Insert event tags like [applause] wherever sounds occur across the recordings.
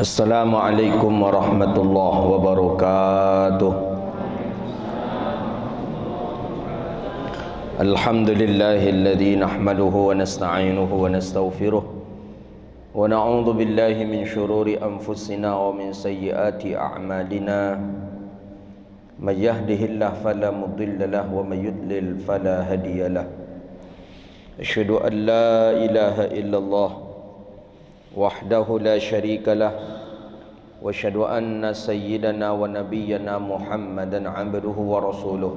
Assalamualaikum warahmatullahi wabarakatuh Alhamdulillahilladzi nahmaduhu wa nasta'inuhu wa nastaghfiruh ونعوذ بالله من شرور أنفسنا ومن سيئات أعمالنا من يهده الله فلا مضل له ومن يضلل فلا هدي له أشهد أن لا إله إلا الله وحده لا شريك له وأشهد أن سيدنا ونبينا محمدا عبده ورسوله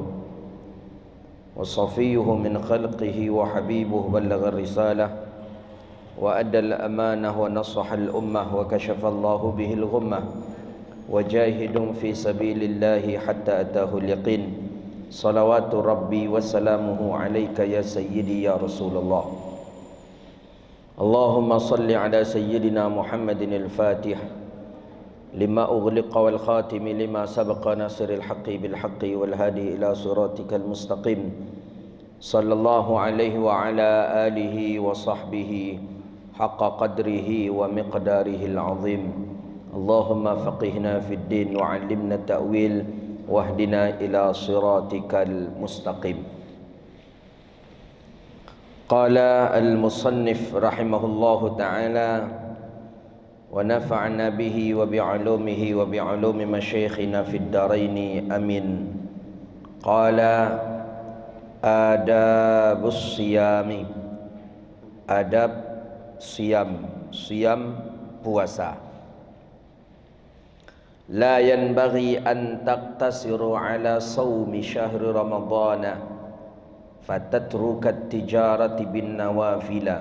وصفيه من خلقه وحبيبه بلغ الرسالة وأدى الأمانة ونصح الأمة وكشف الله به الغمة وجاهد في سبيل الله حتى أتاه اليقين صلوات ربي وسلامه عليك يا سيدي يا رسول الله اللهم صل على سيدنا محمد الفاتح لما أغلق والخاتم لما سبق ناصر الحق بالحق والهادي إلى صراطك المستقيم صلى الله عليه وعلى آله وصحبه وسلم حق قدره ومقداره العظيم اللهم فقهنا في الدين وعلمنا التأويل واهدنا إلى صراطك المستقيم قال المصنف رحمه الله تعالى ونفعنا به وبعلومه وبعلوم مشايخنا في الدارين أمين قال آداب الصيام آداب siam siam puasa la yanbaghi an taqtasiru ala sawmi syahr ramadhan fatatrukat tijarati bin nawafila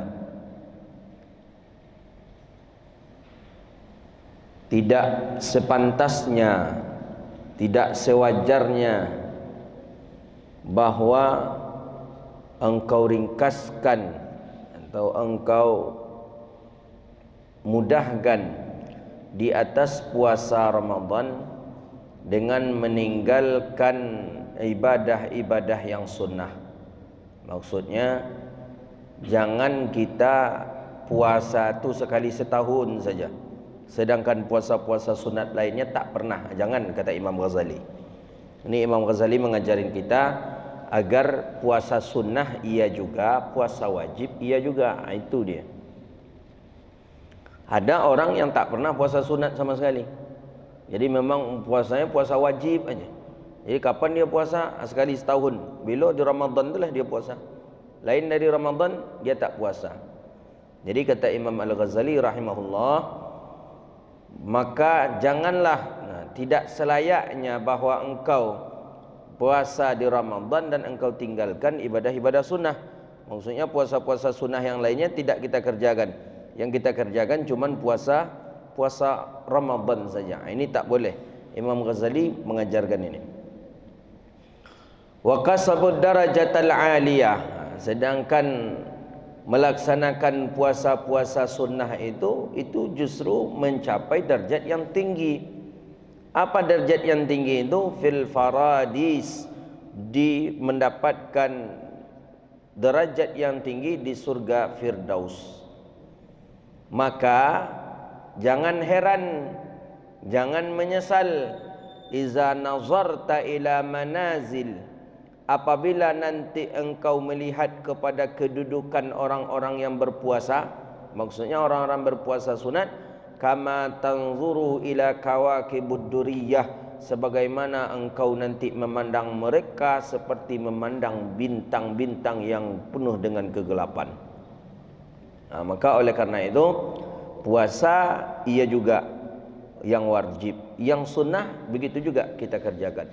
tidak sepantasnya tidak sewajarnya bahwa engkau ringkaskan atau engkau mudahkan di atas puasa Ramadan dengan meninggalkan ibadah-ibadah yang sunnah. Maksudnya jangan kita puasa tu sekali setahun saja. Sedangkan puasa-puasa sunat lainnya tak pernah. Jangan kata Imam Ghazali. Ini Imam Ghazali mengajarin kita agar puasa sunnah ia juga, puasa wajib ia juga. Itu dia. Ada orang yang tak pernah puasa sunat sama sekali. Jadi memang puasanya puasa wajib aja. Jadi kapan dia puasa? Sekali setahun. Bila di Ramadan itulah dia puasa. Lain dari Ramadan dia tak puasa. Jadi kata Imam Al-Ghazali rahimahullah maka janganlah nah, tidak selayaknya bahwa engkau puasa di Ramadan dan engkau tinggalkan ibadah-ibadah sunnah. Maksudnya puasa-puasa sunnah yang lainnya tidak kita kerjakan yang kita kerjakan cuma puasa puasa Ramadan saja. Ah, ini tak boleh. Imam Ghazali mengajarkan ini. Wa kasabud darajatal aliyah. Ah, sedangkan melaksanakan puasa-puasa sunnah itu itu justru mencapai derajat yang tinggi. Apa derajat yang tinggi itu? Fil faradis di mendapatkan derajat yang tinggi di surga Firdaus maka jangan heran jangan menyesal iza nazarta ila manazil apabila nanti engkau melihat kepada kedudukan orang-orang yang berpuasa maksudnya orang-orang berpuasa sunat kama tanzuru ila kawakibud duriyah sebagaimana engkau nanti memandang mereka seperti memandang bintang-bintang yang penuh dengan kegelapan ha, maka oleh karena itu puasa ia juga yang wajib yang sunnah begitu juga kita kerjakan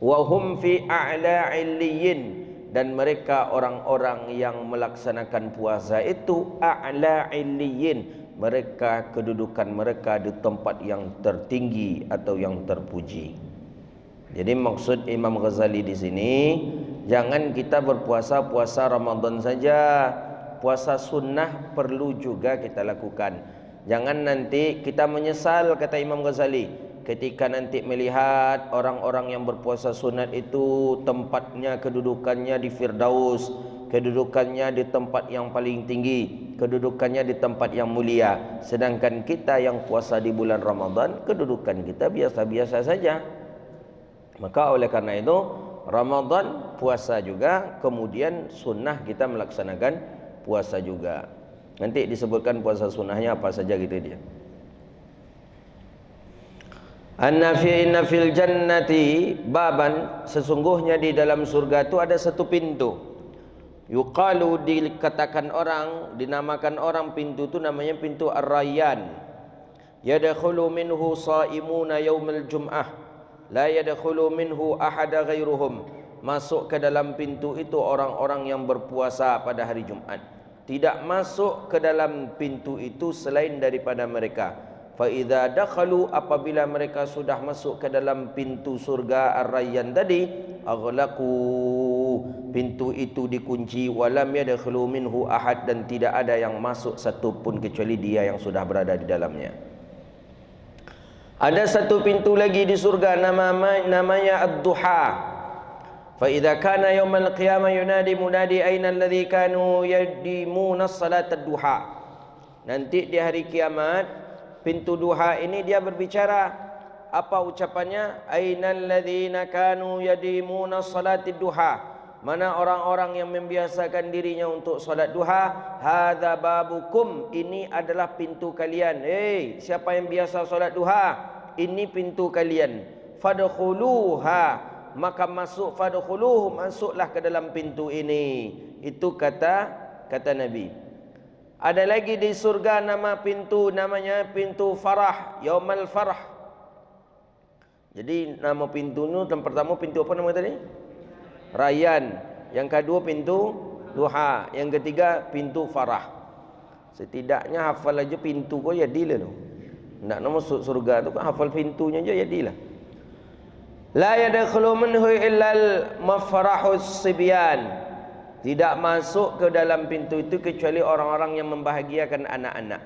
wa hum fi a'la illiyin dan mereka orang-orang yang melaksanakan puasa itu a'la illiyin mereka kedudukan mereka di tempat yang tertinggi atau yang terpuji jadi maksud Imam Ghazali di sini jangan kita berpuasa puasa Ramadan saja puasa sunnah perlu juga kita lakukan. Jangan nanti kita menyesal kata Imam Ghazali ketika nanti melihat orang-orang yang berpuasa sunat itu tempatnya kedudukannya di firdaus, kedudukannya di tempat yang paling tinggi, kedudukannya di tempat yang mulia, sedangkan kita yang puasa di bulan Ramadan, kedudukan kita biasa-biasa saja. Maka oleh karena itu Ramadan puasa juga kemudian sunnah kita melaksanakan puasa juga. Nanti disebutkan puasa sunnahnya apa saja gitu dia. Anna fi inna fil jannati baban sesungguhnya di dalam surga itu ada satu pintu. Yuqalu dikatakan orang, dinamakan orang pintu itu namanya pintu Ar-Rayyan. Yadkhulu minhu sha'imuna yaumil jum'ah. La yadkhulu minhu ahada ghairuhum. Masuk ke dalam pintu itu orang-orang yang berpuasa pada hari Jumat tidak masuk ke dalam pintu itu selain daripada mereka fa idza dakhalu apabila mereka sudah masuk ke dalam pintu surga Arayan rayyan tadi aghlaqu pintu itu dikunci walam yadkhulu minhu ahad dan tidak ada yang masuk satu pun kecuali dia yang sudah berada di dalamnya ada satu pintu lagi di surga nama namanya ad-duha فإذا كان يوم القيامة ينادي منادي أين الذي كانوا يديمون الصلاة الدوحة nanti di hari kiamat pintu duha ini dia berbicara apa ucapannya ainal ladzina kanu yadimuna salati duha mana orang-orang yang membiasakan dirinya untuk solat duha hadza babukum ini adalah pintu kalian hey siapa yang biasa solat duha ini pintu kalian fadkhuluha maka masuk fadkhuluh masuklah ke dalam pintu ini itu kata kata nabi ada lagi di surga nama pintu namanya pintu farah yaumal farah jadi nama pintu itu yang pertama pintu apa nama tadi rayan yang kedua pintu duha yang ketiga pintu farah setidaknya hafal aja pintu ko jadilah tu nak nama surga tu kan hafal pintunya aja jadilah La yadkhulu minhu illa al-mafrahus sibyan. Tidak masuk ke dalam pintu itu kecuali orang-orang yang membahagiakan anak-anak.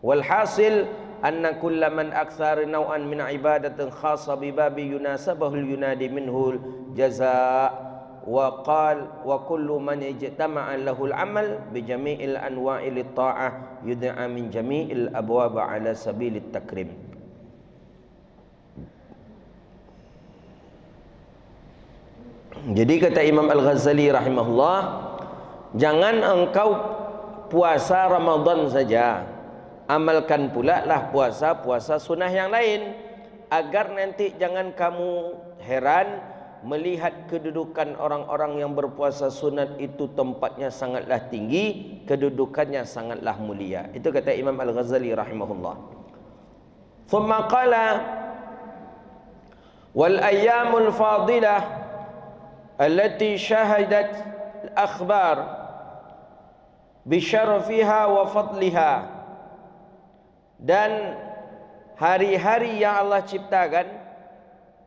Walhasil anna man akthar naw'an min ibadatin khassa bi babi yunasabahu yunadi minhul jazaa' wa qal wa kullu man ijtama'a lahu al-amal bi jami'il anwa'il ta'ah yud'a min jami'il abwab 'ala sabilit takrim Jadi kata Imam Al-Ghazali rahimahullah, jangan engkau puasa Ramadan saja. Amalkan pula lah puasa-puasa sunnah yang lain. Agar nanti jangan kamu heran melihat kedudukan orang-orang yang berpuasa sunat itu tempatnya sangatlah tinggi, kedudukannya sangatlah mulia. Itu kata Imam Al-Ghazali rahimahullah. Thumma qala wal ayyamul fadilah التي شهدت الأخبار بشرفها وفضلها dan hari-hari yang Allah ciptakan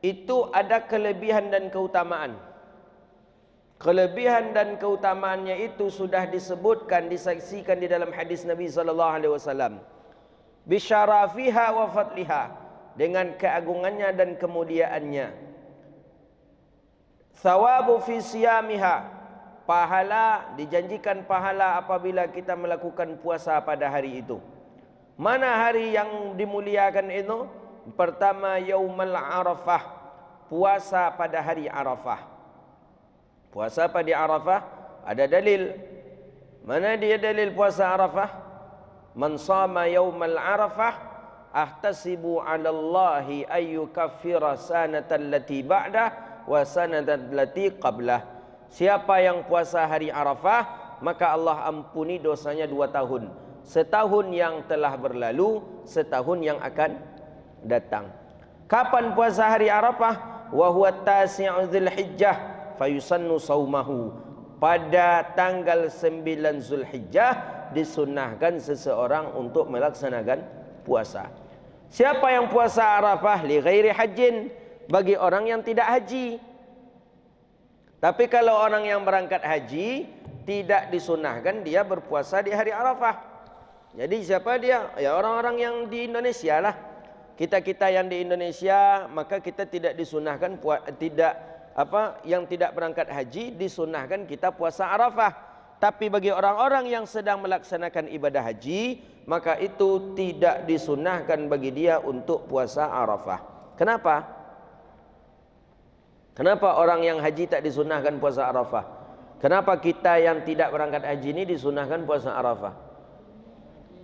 itu ada kelebihan dan keutamaan. Kelebihan dan keutamaannya itu sudah disebutkan, disaksikan di dalam hadis Nabi sallallahu alaihi wasallam. Bisyarafiha wa fadliha dengan keagungannya dan kemuliaannya. Thawabu fi siyamiha. Pahala, dijanjikan pahala apabila kita melakukan puasa pada hari itu. Mana hari yang dimuliakan itu? Pertama, yaumal arafah. Puasa pada hari arafah. Puasa pada arafah, ada dalil. Mana dia dalil puasa arafah? Man sama yaumal arafah, ahtasibu ala Allahi ayyukafira sanatan lati ba'dah wa sanadat lati qablah. Siapa yang puasa hari Arafah, maka Allah ampuni dosanya dua tahun. Setahun yang telah berlalu, setahun yang akan datang. Kapan puasa hari Arafah? Wa huwa tasi'u Zulhijjah fayusannu saumahu. Pada tanggal 9 Zulhijjah disunnahkan seseorang untuk melaksanakan puasa. Siapa yang puasa Arafah li ghairi hajjin? bagi orang yang tidak haji. Tapi kalau orang yang berangkat haji, tidak disunahkan dia berpuasa di hari Arafah. Jadi siapa dia? Ya orang-orang yang di Indonesia lah. Kita-kita yang di Indonesia, maka kita tidak disunahkan puas, tidak apa yang tidak berangkat haji disunahkan kita puasa Arafah. Tapi bagi orang-orang yang sedang melaksanakan ibadah haji, maka itu tidak disunahkan bagi dia untuk puasa Arafah. Kenapa? Kenapa orang yang haji tak disunahkan puasa Arafah? Kenapa kita yang tidak berangkat haji ini disunahkan puasa Arafah?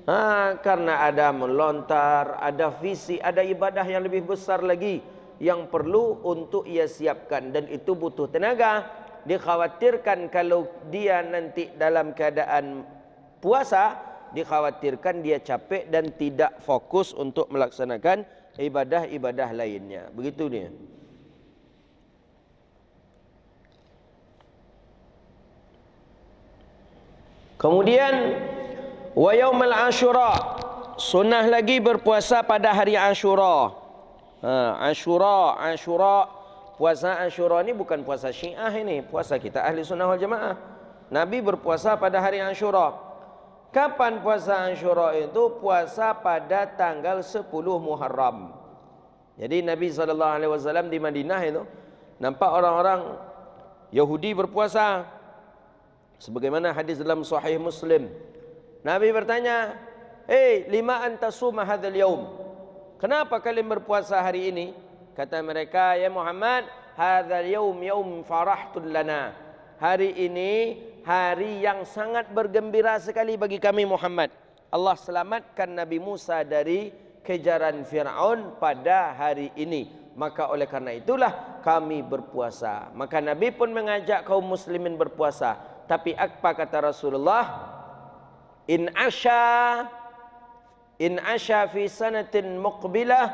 Ha, karena ada melontar, ada visi, ada ibadah yang lebih besar lagi yang perlu untuk ia siapkan dan itu butuh tenaga. Dikhawatirkan kalau dia nanti dalam keadaan puasa, dikhawatirkan dia capek dan tidak fokus untuk melaksanakan ibadah-ibadah lainnya. Begitu dia. Kemudian wa yaumul asyura. Sunnah lagi berpuasa pada hari Ashura. Ha, Ashura, Ashura. Puasa Ashura ini bukan puasa Syiah ini, puasa kita Ahli Sunnah wal Jamaah. Nabi berpuasa pada hari Ashura. Kapan puasa Ashura itu? Puasa pada tanggal 10 Muharram. Jadi Nabi saw di Madinah itu nampak orang-orang Yahudi berpuasa sebagaimana hadis dalam sahih Muslim. Nabi bertanya, "Hei, lima antasuma hadzal yaum? Kenapa kalian berpuasa hari ini?" Kata mereka, "Ya Muhammad, hadzal yaum yaum farahtun lana." Hari ini hari yang sangat bergembira sekali bagi kami Muhammad. Allah selamatkan Nabi Musa dari kejaran Firaun pada hari ini. Maka oleh karena itulah kami berpuasa. Maka Nabi pun mengajak kaum muslimin berpuasa tapi apa kata Rasulullah in asha in asha fi sanatin muqbilah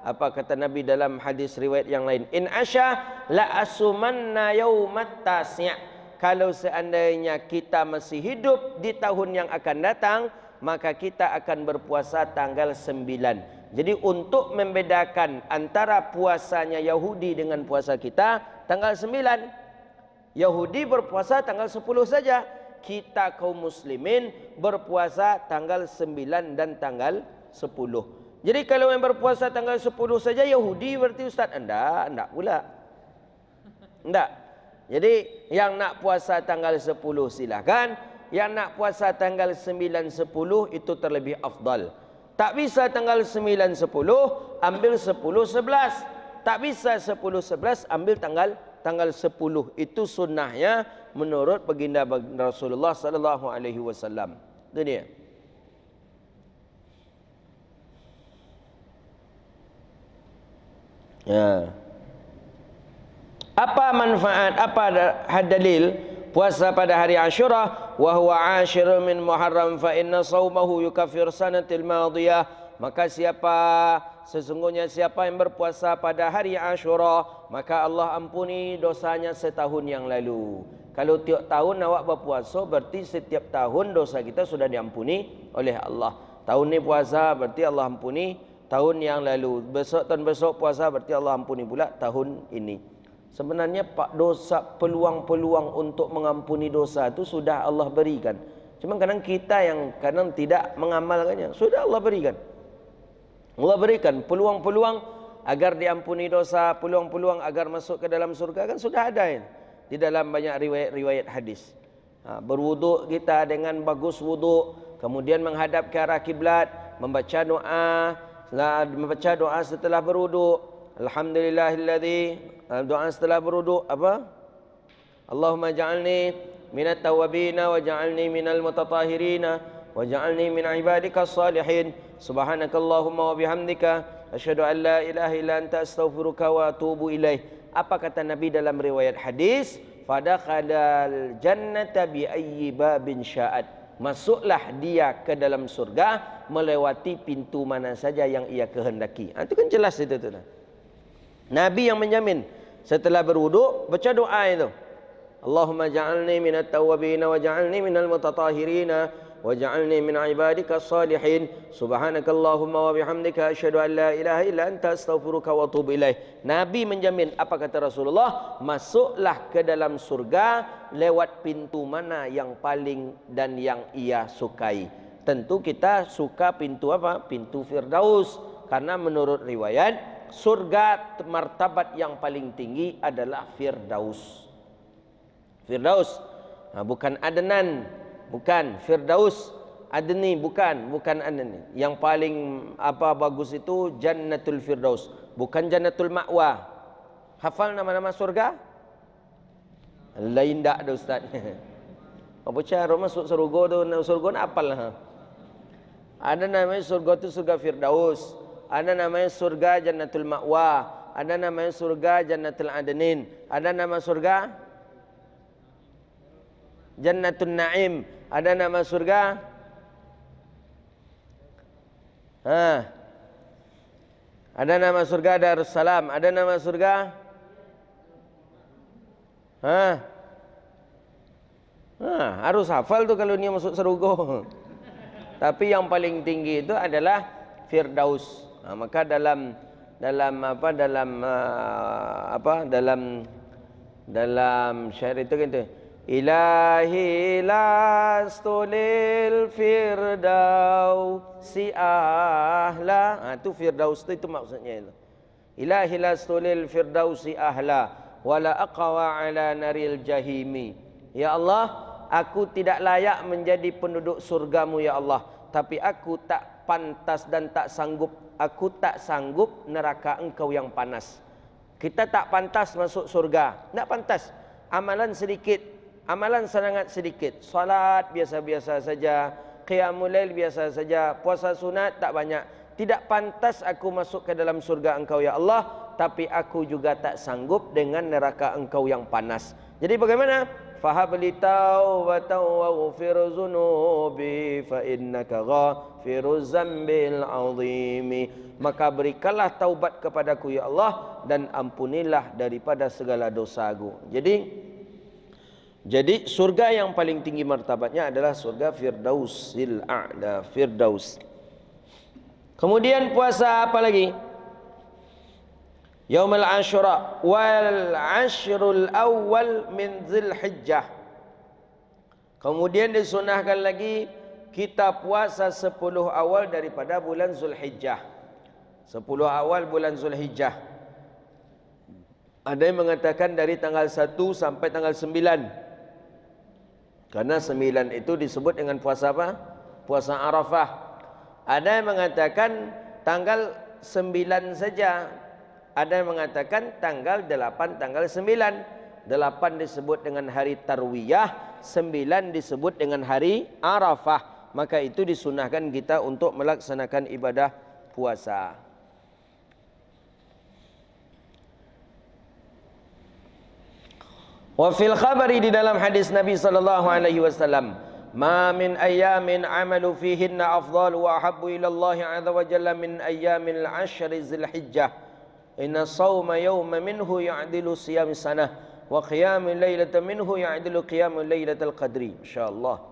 apa kata Nabi dalam hadis riwayat yang lain in asha la asumanna yaumat tasya kalau seandainya kita masih hidup di tahun yang akan datang maka kita akan berpuasa tanggal 9 jadi untuk membedakan antara puasanya Yahudi dengan puasa kita tanggal Yahudi berpuasa tanggal 10 saja. Kita kaum muslimin berpuasa tanggal 9 dan tanggal 10. Jadi kalau yang berpuasa tanggal 10 saja Yahudi berarti ustaz anda tidak pula. Tidak. Jadi yang nak puasa tanggal 10 silakan. Yang nak puasa tanggal 9 10 itu terlebih afdal. Tak bisa tanggal 9 10 ambil 10 11. Tak bisa 10 11 ambil tanggal 10 tanggal 10 itu sunnahnya menurut baginda Rasulullah sallallahu alaihi wasallam. Itu dia. Ya. Apa manfaat apa hadalil puasa pada hari Ashura wa huwa ashiru min Muharram fa inna sawmahu yukaffir sanatil madiyah maka siapa sesungguhnya siapa yang berpuasa pada hari Ashura maka Allah ampuni dosanya setahun yang lalu. Kalau tiap tahun awak berpuasa, berarti setiap tahun dosa kita sudah diampuni oleh Allah. Tahun ni puasa, berarti Allah ampuni tahun yang lalu. Besok tahun besok puasa, berarti Allah ampuni pula tahun ini. Sebenarnya pak dosa peluang-peluang untuk mengampuni dosa itu sudah Allah berikan. Cuma kadang kita yang kadang tidak mengamalkannya. Sudah Allah berikan. Allah berikan peluang-peluang agar diampuni dosa, peluang-peluang agar masuk ke dalam surga kan sudah ada ini. Kan? di dalam banyak riwayat-riwayat hadis. Ha, berwuduk kita dengan bagus wuduk, kemudian menghadap ke arah kiblat, membaca doa, membaca doa setelah berwuduk. Alhamdulillahilladzi ha, doa setelah berwuduk apa? Allahumma ja'alni minat tawabin wa ja'alni minal mutatahirin wa ja'alni min ibadikas salihin. Subhanakallahumma wa bihamdika Asyhadu an la ilaha illa anta astaghfiruka kawatubu ilaih. Apa kata Nabi dalam riwayat hadis? Pada khalal jannata bi ayyi babin sya'at. Masuklah dia ke dalam surga melewati pintu mana saja yang ia kehendaki. Ha, itu kan jelas itu tu. Nabi yang menjamin setelah berwuduk baca doa itu. Allahumma ja'alni minat tawabina wa ja'alni minal mutatahirina واجعلني من عبادك الصالحين سبحانك اللهم وبحمدك اشهد ان لا اله الا انت استغفرك واتوب اليك نبي menjamin apa kata Rasulullah masuklah ke dalam surga lewat pintu mana yang paling dan yang ia sukai tentu kita suka pintu apa pintu firdaus karena menurut riwayat surga martabat yang paling tinggi adalah firdaus firdaus nah, ha, bukan adnan bukan Firdaus Adni bukan bukan Adni yang paling apa bagus itu Jannatul Firdaus bukan Jannatul Ma'wa hafal nama-nama surga lain dak ada ustaz [laughs] apa cara rumah masuk surga tu surga nak apal lah ha? ada namanya surga tu surga Firdaus ada namanya surga Jannatul Ma'wa ada namanya surga Jannatul Adnin ada nama surga Jannatul Na'im ada nak masuk surga? Ha. Ada nak masuk surga Darussalam? Ada nak masuk surga? Ha. Ha, harus hafal tu kalau dia masuk surga. [laughs] Tapi yang paling tinggi itu adalah Firdaus. Ha, maka dalam dalam apa dalam uh, apa dalam dalam syair itu gitu. Kan Ilahi lastulil firdau si ahla ha, Itu firdaus itu, itu maksudnya itu Ilahi lastulil firdau si ahla Wala aqawa ala naril jahimi Ya Allah Aku tidak layak menjadi penduduk surgamu ya Allah Tapi aku tak pantas dan tak sanggup Aku tak sanggup neraka engkau yang panas Kita tak pantas masuk surga Tak pantas Amalan sedikit Amalan sangat sedikit. Salat biasa-biasa saja. Qiyamul lail biasa saja. Puasa sunat tak banyak. Tidak pantas aku masuk ke dalam surga engkau ya Allah. Tapi aku juga tak sanggup dengan neraka engkau yang panas. Jadi bagaimana? Fahabli taubatan wa ufir zunubi fa innaka ghafiruz zambil azimi. Maka berikanlah taubat kepadaku ya Allah dan ampunilah daripada segala dosaku. Jadi jadi surga yang paling tinggi martabatnya adalah surga Firdausil A'la Firdaus. Kemudian puasa apa lagi? Yaumul Ashura wal Ashrul Awal min Zulhijjah. Kemudian disunahkan lagi kita puasa 10 awal daripada bulan Zulhijjah. 10 awal bulan Zulhijjah. Ada yang mengatakan dari tanggal 1 sampai tanggal Karena sembilan itu disebut dengan puasa apa? Puasa Arafah. Ada yang mengatakan tanggal sembilan saja. Ada yang mengatakan tanggal delapan, tanggal sembilan. Delapan disebut dengan hari Tarwiyah. Sembilan disebut dengan hari Arafah. Maka itu disunahkan kita untuk melaksanakan ibadah puasa. Puasa. Wa fil khabari di dalam hadis Nabi sallallahu alaihi wasallam, "Ma min ayyamin amalu fihinna afdal wa habbu ila Allah azza wa jalla min ayyamil ashr Zulhijjah. Inna sawma yawma minhu ya'dilu siyam sana wa qiyam lailata minhu ya'dilu qiyam lailatul qadri." Insyaallah.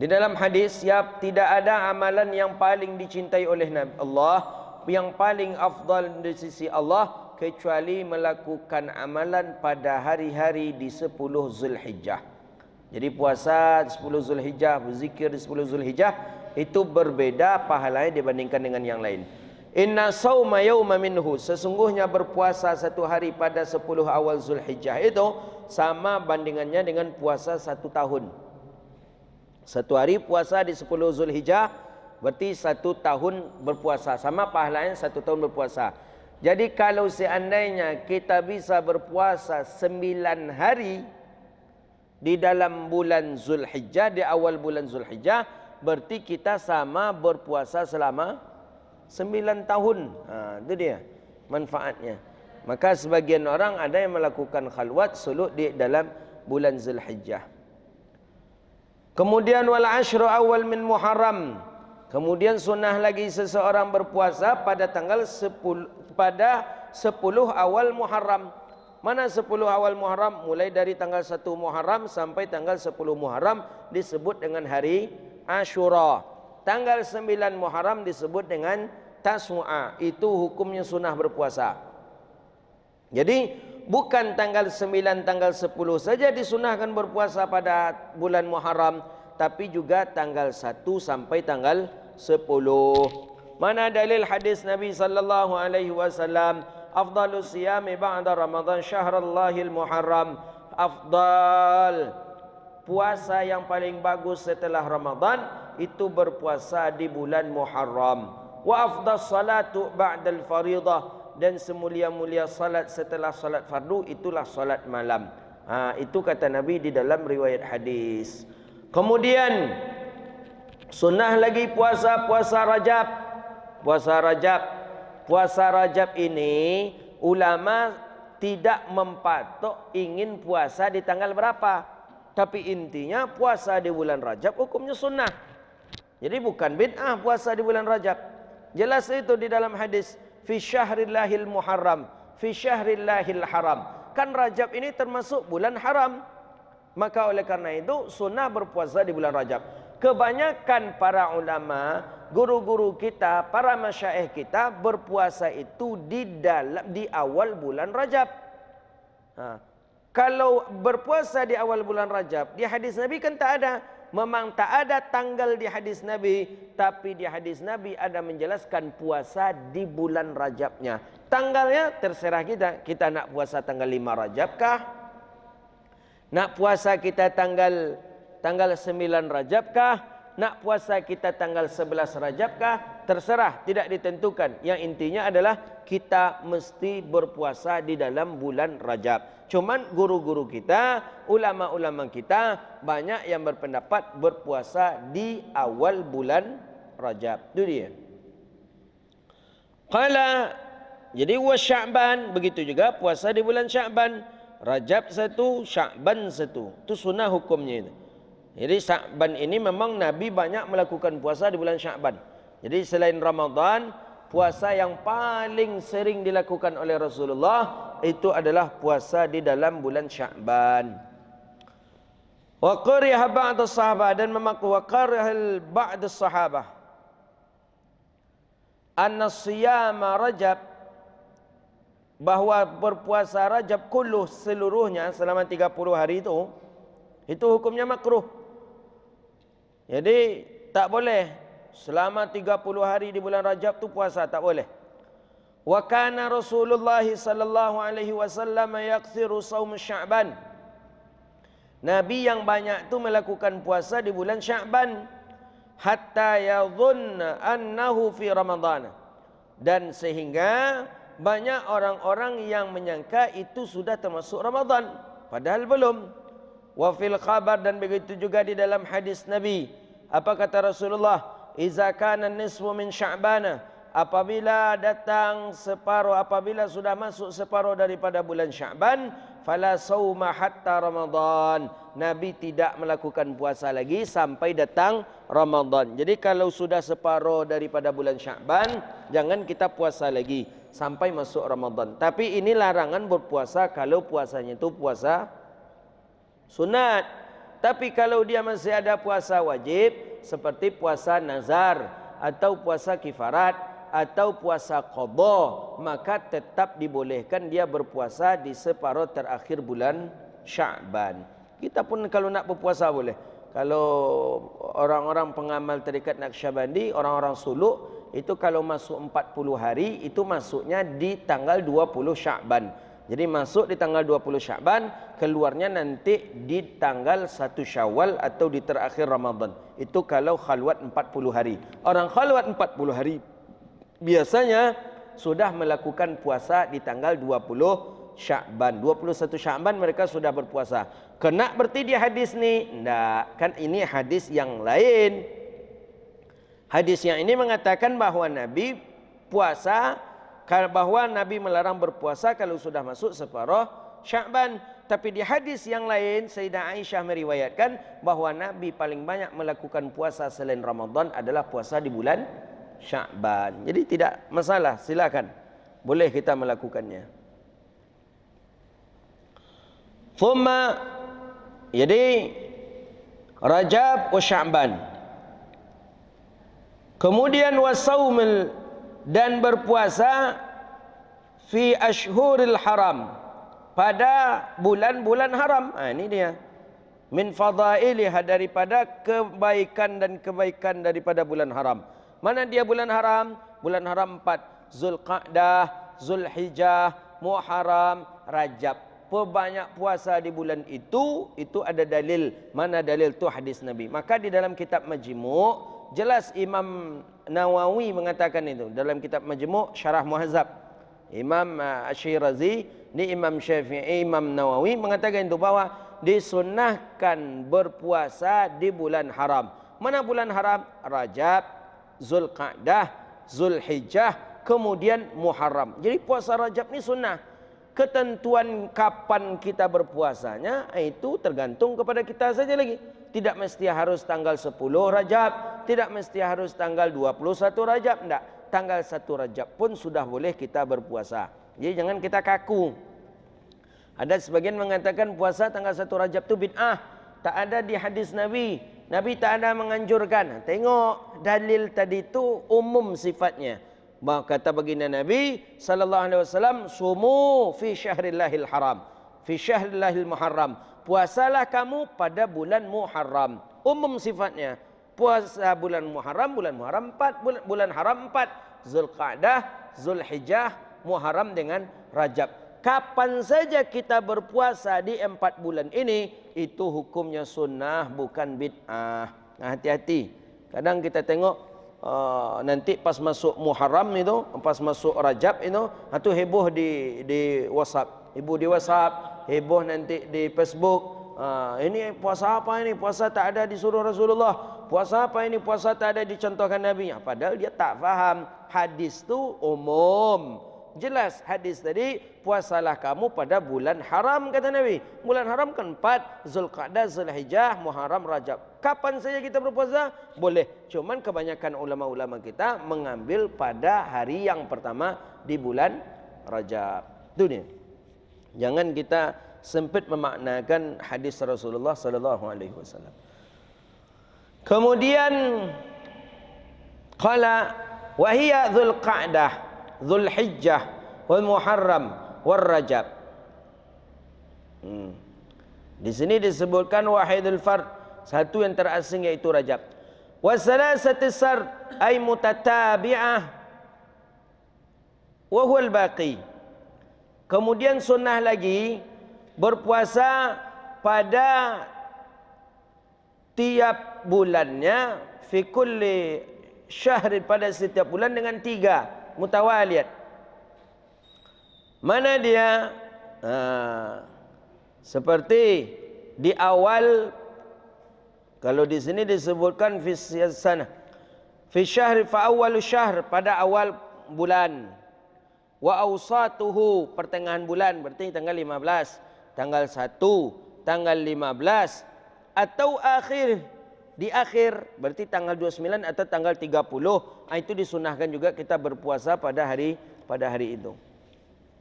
Di dalam hadis, ya, tidak ada amalan yang paling dicintai oleh Nabi Allah yang paling afdal di sisi Allah kecuali melakukan amalan pada hari-hari di 10 Zulhijjah. Jadi puasa 10 Zulhijjah, berzikir di 10 Zulhijjah itu berbeda pahalanya dibandingkan dengan yang lain. Inna sawma yawma minhu Sesungguhnya berpuasa satu hari pada sepuluh awal Zulhijjah itu Sama bandingannya dengan puasa satu tahun Satu hari puasa di sepuluh Zulhijjah Berarti satu tahun berpuasa Sama pahalanya satu tahun Berpuasa jadi kalau seandainya kita bisa berpuasa sembilan hari di dalam bulan Zulhijjah, di awal bulan Zulhijjah, berarti kita sama berpuasa selama sembilan tahun. Ha, itu dia manfaatnya. Maka sebagian orang ada yang melakukan khalwat suluk di dalam bulan Zulhijjah. Kemudian wal ashru awal min Muharram. Kemudian sunnah lagi seseorang berpuasa pada tanggal pada 10 awal Muharram. Mana 10 awal Muharram? Mulai dari tanggal 1 Muharram sampai tanggal 10 Muharram disebut dengan hari Ashura. Tanggal 9 Muharram disebut dengan Tasmu'a. Itu hukumnya sunnah berpuasa. Jadi bukan tanggal 9, tanggal 10 saja disunahkan berpuasa pada bulan Muharram. Tapi juga tanggal 1 sampai tanggal 10 mana dalil hadis Nabi sallallahu alaihi wasallam afdalus siyam ba'da Ramadan syahrullahil muharram afdal puasa yang paling bagus setelah Ramadan itu berpuasa di bulan Muharram wa afdhas salatu ba'dal fariidah dan semulia-mulia salat setelah salat fardu itulah salat malam. Ha, itu kata Nabi di dalam riwayat hadis. Kemudian sunnah lagi puasa puasa Rajab puasa Rajab. Puasa Rajab ini ulama tidak mempatok ingin puasa di tanggal berapa. Tapi intinya puasa di bulan Rajab hukumnya sunnah. Jadi bukan bid'ah puasa di bulan Rajab. Jelas itu di dalam hadis fi syahrillahil muharram fi syahrillahil haram. Kan Rajab ini termasuk bulan haram. Maka oleh karena itu sunnah berpuasa di bulan Rajab. Kebanyakan para ulama guru-guru kita, para masyaih kita berpuasa itu di dalam di awal bulan Rajab. Ha. Kalau berpuasa di awal bulan Rajab, di hadis Nabi kan tak ada. Memang tak ada tanggal di hadis Nabi, tapi di hadis Nabi ada menjelaskan puasa di bulan Rajabnya. Tanggalnya terserah kita. Kita nak puasa tanggal 5 Rajab kah? Nak puasa kita tanggal tanggal 9 Rajab kah? Nak puasa kita tanggal 11 Rajab kah? Terserah, tidak ditentukan. Yang intinya adalah kita mesti berpuasa di dalam bulan Rajab. Cuman guru-guru kita, ulama-ulama kita banyak yang berpendapat berpuasa di awal bulan Rajab. Itu dia. Qala jadi wa Sya'ban begitu juga puasa di bulan Sya'ban. Rajab satu, Sya'ban satu. Itu sunnah hukumnya ini. Jadi Syakban ini memang Nabi banyak melakukan puasa di bulan Syakban. Jadi selain Ramadan, puasa yang paling sering dilakukan oleh Rasulullah itu adalah puasa di dalam bulan Syakban. Wa qariha ba'd as-sahabah dan memaku wa qarihal ba'd as-sahabah. Anna siyam Rajab bahwa berpuasa Rajab kulluh seluruhnya selama 30 hari itu itu hukumnya makruh. Jadi tak boleh selama 30 hari di bulan Rajab tu puasa tak boleh. Wa kana Rasulullah sallallahu alaihi wasallam yaqthiru saum Sya'ban. Nabi yang banyak tu melakukan puasa di bulan Sya'ban hatta yadhunna annahu fi Ramadhan. Dan sehingga banyak orang-orang yang menyangka itu sudah termasuk Ramadhan padahal belum wa fil khabar dan begitu juga di dalam hadis Nabi. Apa kata Rasulullah? Iza kana nisfu min sya'bana. Apabila datang separuh, apabila sudah masuk separuh daripada bulan Syaban, fala sauma hatta Ramadan. Nabi tidak melakukan puasa lagi sampai datang Ramadan. Jadi kalau sudah separuh daripada bulan Syaban, jangan kita puasa lagi sampai masuk Ramadan. Tapi ini larangan berpuasa kalau puasanya itu puasa sunat. Tapi kalau dia masih ada puasa wajib seperti puasa nazar atau puasa kifarat atau puasa qadha maka tetap dibolehkan dia berpuasa di separuh terakhir bulan Syaban. Kita pun kalau nak berpuasa boleh. Kalau orang-orang pengamal terikat nak Sya'bandi, orang-orang suluk itu kalau masuk 40 hari itu masuknya di tanggal 20 Syaban. Jadi masuk di tanggal 20 Syaban, keluarnya nanti di tanggal 1 Syawal atau di terakhir Ramadan. Itu kalau khalwat 40 hari. Orang khalwat 40 hari biasanya sudah melakukan puasa di tanggal 20 Syaban. 21 Syaban mereka sudah berpuasa. Kena berarti dia hadis ni? Tidak. Kan ini hadis yang lain. Hadis yang ini mengatakan bahawa Nabi puasa bahawa Nabi melarang berpuasa kalau sudah masuk separuh Syaban. Tapi di hadis yang lain, Sayyidah Aisyah meriwayatkan bahawa Nabi paling banyak melakukan puasa selain Ramadan adalah puasa di bulan Syaban. Jadi tidak masalah, silakan. Boleh kita melakukannya. Thumma, jadi Rajab wa Syaban. Kemudian wa saumil dan berpuasa fi ashhuril haram pada bulan-bulan haram. Ha, ini dia. Min fadailiha daripada kebaikan dan kebaikan daripada bulan haram. Mana dia bulan haram? Bulan haram empat. Zulqa'dah, Zulhijjah, Muharram, Rajab. Pebanyak puasa di bulan itu, itu ada dalil. Mana dalil tu hadis Nabi. Maka di dalam kitab Majmu' jelas Imam Nawawi mengatakan itu dalam kitab Majmu' Syarah Muhazzab. Imam Asy-Syirazi, uh, ni Imam Syafi'i, Imam Nawawi mengatakan itu bahawa disunnahkan berpuasa di bulan haram. Mana bulan haram? Rajab, Zulqa'dah, Zulhijjah, kemudian Muharram. Jadi puasa Rajab ni sunnah. Ketentuan kapan kita berpuasanya itu tergantung kepada kita saja lagi tidak mesti harus tanggal 10 Rajab, tidak mesti harus tanggal 21 Rajab, tidak, Tanggal 1 Rajab pun sudah boleh kita berpuasa. Jadi jangan kita kaku. Ada sebagian mengatakan puasa tanggal 1 Rajab itu bid'ah. Tak ada di hadis Nabi. Nabi tak ada menganjurkan. Tengok dalil tadi itu umum sifatnya. Bahawa kata baginda Nabi sallallahu alaihi wasallam sumu fi syahrillahil haram. Fi syahrillahil muharram puasalah kamu pada bulan Muharram. Umum sifatnya, puasa bulan Muharram, bulan Muharram 4, bulan, bulan Haram 4, Zulqa'dah, Zulhijjah, Muharram dengan Rajab. Kapan saja kita berpuasa di empat bulan ini, itu hukumnya sunnah, bukan bid'ah. Nah, hati-hati. Kadang kita tengok, uh, nanti pas masuk Muharram itu, pas masuk Rajab itu, itu heboh di, di WhatsApp. Ibu di WhatsApp, heboh nanti di Facebook. Ha, ini puasa apa ini? Puasa tak ada di disuruh Rasulullah. Puasa apa ini? Puasa tak ada di contohkan Nabi. Ha, padahal dia tak faham hadis tu umum. Jelas hadis tadi puasalah kamu pada bulan haram kata Nabi. Bulan haram kan empat Zulqa'dah, Zulhijjah, Muharram, Rajab. Kapan saja kita berpuasa? Boleh. Cuma kebanyakan ulama-ulama kita mengambil pada hari yang pertama di bulan Rajab. Itu dia. Jangan kita sempit memaknakan hadis Rasulullah sallallahu alaihi wasallam. Kemudian qala wa hiya Dzulqa'dah, Dzulhijjah, wal Muharram, war Rajab. Hmm. Di sini disebutkan Wahidul Fard, satu yang terasing yaitu Rajab. Wa salasati sar ay mutatabi'ah wa huwa al-baqi. Kemudian sunnah lagi berpuasa pada tiap bulannya fi syahrin pada setiap bulan dengan tiga mutawaliat. Mana dia? Ha, seperti di awal kalau di sini disebutkan fi sana fi syahr syahr pada awal bulan wa awsatuhu pertengahan bulan berarti tanggal 15 tanggal 1 tanggal 15 atau akhir di akhir berarti tanggal 29 atau tanggal 30 ah, itu disunahkan juga kita berpuasa pada hari pada hari itu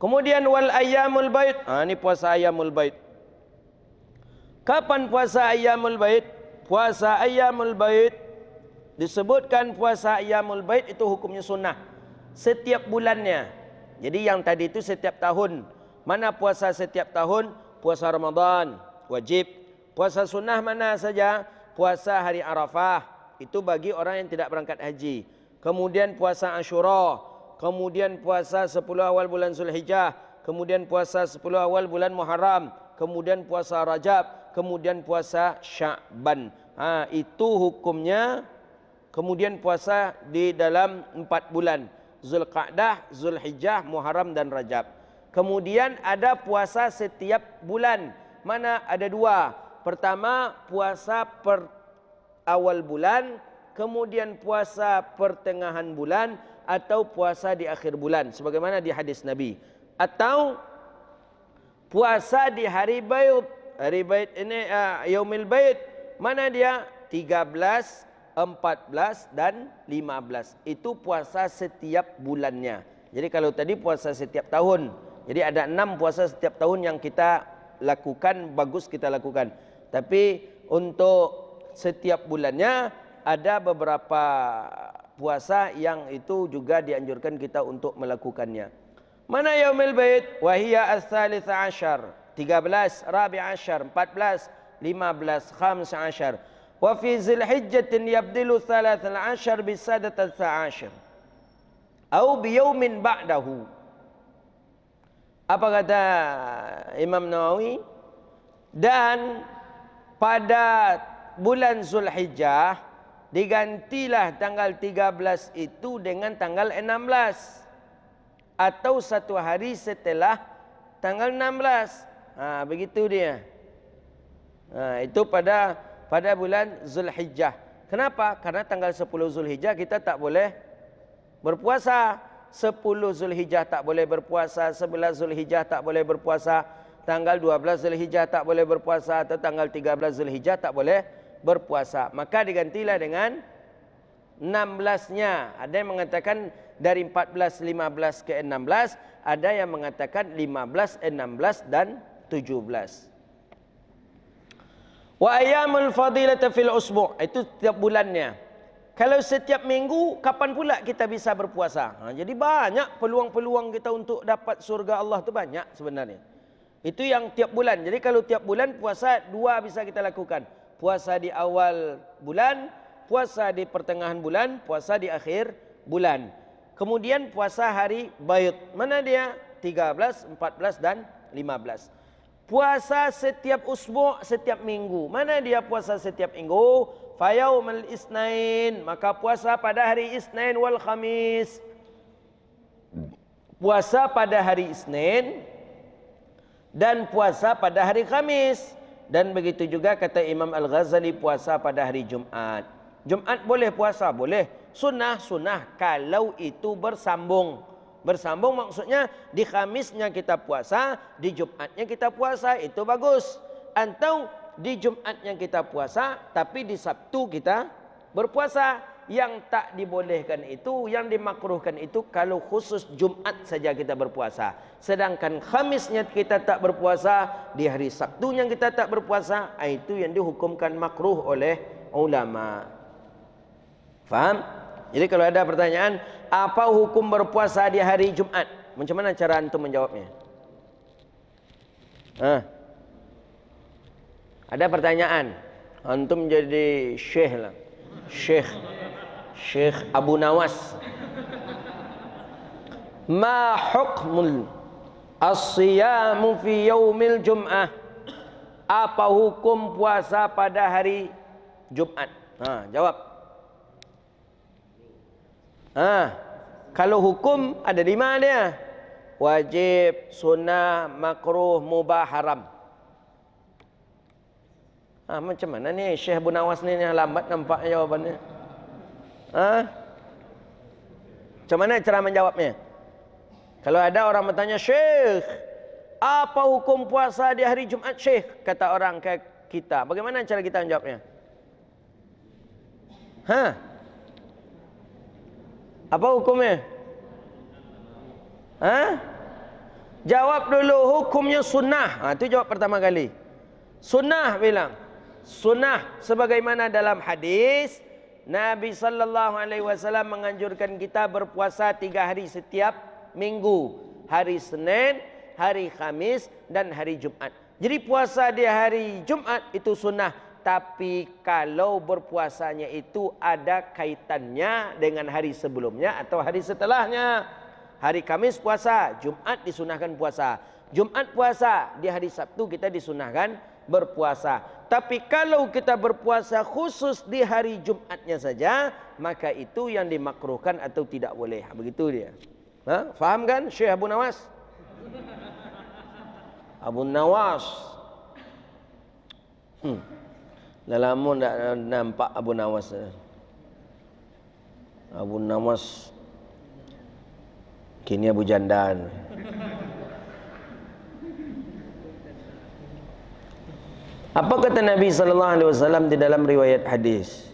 kemudian wal ayamul bait ha, ini puasa ayamul bait kapan puasa ayamul bait puasa ayamul bait disebutkan puasa ayamul bait itu hukumnya sunnah setiap bulannya jadi yang tadi itu setiap tahun mana puasa setiap tahun puasa Ramadan wajib. Puasa sunnah mana saja puasa hari Arafah itu bagi orang yang tidak berangkat haji. Kemudian puasa Ashura, kemudian puasa 10 awal bulan Zulhijjah, kemudian puasa 10 awal bulan Muharram, kemudian puasa Rajab, kemudian puasa Sya'ban. Ha, itu hukumnya kemudian puasa di dalam 4 bulan. Zulqa'dah, Zulhijjah, Muharram dan Rajab. Kemudian ada puasa setiap bulan. Mana ada dua. Pertama puasa per awal bulan, kemudian puasa pertengahan bulan atau puasa di akhir bulan sebagaimana di hadis Nabi. Atau puasa di hari bayut. Hari bayut ini uh, yaumil bayut. Mana dia? 13, 14 dan 15 itu puasa setiap bulannya. Jadi kalau tadi puasa setiap tahun. Jadi ada enam puasa setiap tahun yang kita lakukan bagus kita lakukan. Tapi untuk setiap bulannya ada beberapa puasa yang itu juga dianjurkan kita untuk melakukannya. Mana yaumil bait wa hiya as-salis 13, rabi rabi'asyar, 14, 15, 15. وفي ذي الحجة يبدل ثلاث عشر بسادة عشر أو بيوم بعده apa kata Imam Nawawi dan pada bulan Zulhijjah digantilah tanggal 13 itu dengan tanggal 16 atau satu hari setelah tanggal 16 ha, begitu dia ha, itu pada pada bulan Zulhijjah. Kenapa? Karena tanggal 10 Zulhijjah kita tak boleh berpuasa. 10 Zulhijjah tak boleh berpuasa, 11 Zulhijjah tak boleh berpuasa, tanggal 12 Zulhijjah tak boleh berpuasa atau tanggal 13 Zulhijjah tak boleh berpuasa. Maka digantilah dengan 16-nya. Ada yang mengatakan dari 14, 15 ke 16, ada yang mengatakan 15, 16 dan 17. Wa ayyamul fadilata fil usbu' ah, itu setiap bulannya. Kalau setiap minggu kapan pula kita bisa berpuasa? Ha, jadi banyak peluang-peluang kita untuk dapat surga Allah tu banyak sebenarnya. Itu yang tiap bulan. Jadi kalau tiap bulan puasa dua bisa kita lakukan. Puasa di awal bulan, puasa di pertengahan bulan, puasa di akhir bulan. Kemudian puasa hari bayut. Mana dia? 13, 14 dan 15 puasa setiap usbu' setiap minggu. Mana dia puasa setiap minggu? mal isnain. Maka puasa pada hari isnain wal khamis. Puasa pada hari isnain. Dan puasa pada hari khamis. Dan begitu juga kata Imam Al-Ghazali puasa pada hari Jumaat. Jumaat boleh puasa? Boleh. Sunnah, sunnah. Kalau itu bersambung. Bersambung maksudnya di kamisnya kita puasa, di Jumatnya kita puasa, itu bagus. Atau di Jumatnya kita puasa, tapi di Sabtu kita berpuasa. Yang tak dibolehkan itu, yang dimakruhkan itu kalau khusus Jumat saja kita berpuasa. Sedangkan kamisnya kita tak berpuasa, di hari Sabtu yang kita tak berpuasa, ah, itu yang dihukumkan makruh oleh ulama. Faham? Jadi kalau ada pertanyaan, apa hukum berpuasa di hari Jumat? Macam mana cara antum menjawabnya? Hah? Ada pertanyaan. Antum jadi syekh lah. Syekh. Syekh Abu Nawas. Ma hukmul as-siyamu fi yaumil jum'ah? Apa hukum puasa pada hari Jumat? Ha, jawab. Ha. Kalau hukum ada lima dia. Wajib, sunnah, makruh, mubah, haram. Ha, macam mana ni Syekh Abu Nawas ni yang lambat nampak jawabannya. Ha? Macam mana cara menjawabnya? Kalau ada orang bertanya, Syekh, apa hukum puasa di hari Jumat Syekh? Kata orang ke kita. Bagaimana cara kita menjawabnya? Hah? Apa hukumnya? Ha? Jawab dulu hukumnya sunnah. Ha, itu jawab pertama kali. Sunnah bilang. Sunnah sebagaimana dalam hadis. Nabi sallallahu alaihi wasallam menganjurkan kita berpuasa tiga hari setiap minggu. Hari Senin, hari Khamis dan hari Jumat. Jadi puasa di hari Jumat itu sunnah. tapi kalau berpuasanya itu ada kaitannya dengan hari sebelumnya atau hari setelahnya. Hari Kamis puasa, Jumat disunahkan puasa. Jumat puasa, di hari Sabtu kita disunahkan berpuasa. Tapi kalau kita berpuasa khusus di hari Jumatnya saja, maka itu yang dimakruhkan atau tidak boleh. Begitu dia. Ha? Faham kan Syekh Abu Nawas? Abu Nawas. Hmm. Dah lama tak nampak Abu Nawas Abu Nawas Kini Abu Jandan Apa kata Nabi sallallahu alaihi wasallam di dalam riwayat hadis?